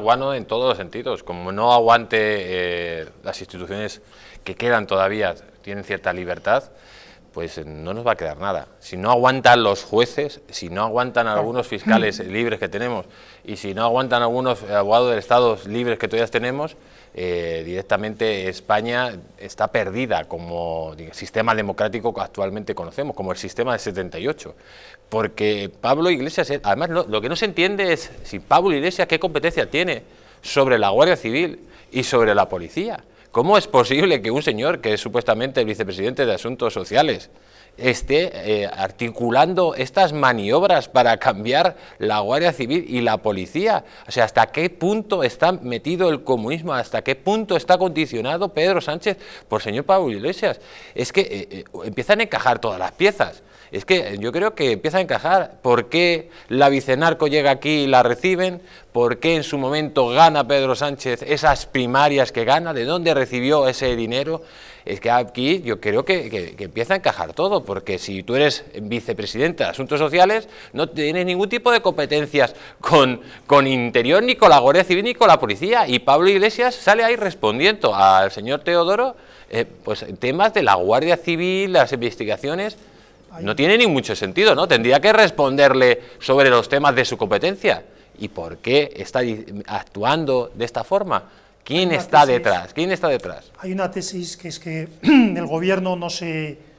Guano en todos los sentidos, como no aguante eh, las instituciones que quedan todavía, tienen cierta libertad, pues eh, no nos va a quedar nada. Si no aguantan los jueces, si no aguantan algunos fiscales libres que tenemos y si no aguantan algunos eh, abogados del Estado libres que todavía tenemos, eh, directamente España está perdida como sistema democrático que actualmente conocemos, como el sistema de 78. Porque Pablo Iglesias, además lo que no se entiende es si Pablo Iglesias qué competencia tiene sobre la Guardia Civil y sobre la policía ¿Cómo es posible que un señor que es supuestamente el vicepresidente de Asuntos Sociales esté eh, articulando estas maniobras para cambiar la Guardia Civil y la policía? O sea, ¿hasta qué punto está metido el comunismo? ¿Hasta qué punto está condicionado Pedro Sánchez por señor Pablo Iglesias? Es que eh, eh, empiezan a encajar todas las piezas. Es que yo creo que empieza a encajar por qué la vicenarco llega aquí y la reciben, por qué en su momento gana Pedro Sánchez esas primarias que gana, de dónde recibió ese dinero, es que aquí yo creo que, empieza a encajar todo, porque si tú eres vicepresidente de Asuntos Sociales, no tienes ningún tipo de competencias con, Interior, ni con la Guardia Civil, ni con la Policía, y Pablo Iglesias sale ahí respondiendo al señor Teodoro, eh, pues temas de la Guardia Civil, las investigaciones... No tiene ni mucho sentido, ¿no? Tendría que responderle sobre los temas de su competencia. ¿Y por qué está actuando de esta forma? ¿Quién está detrás? ¿Quién está detrás? Hay una tesis que es que el gobierno no se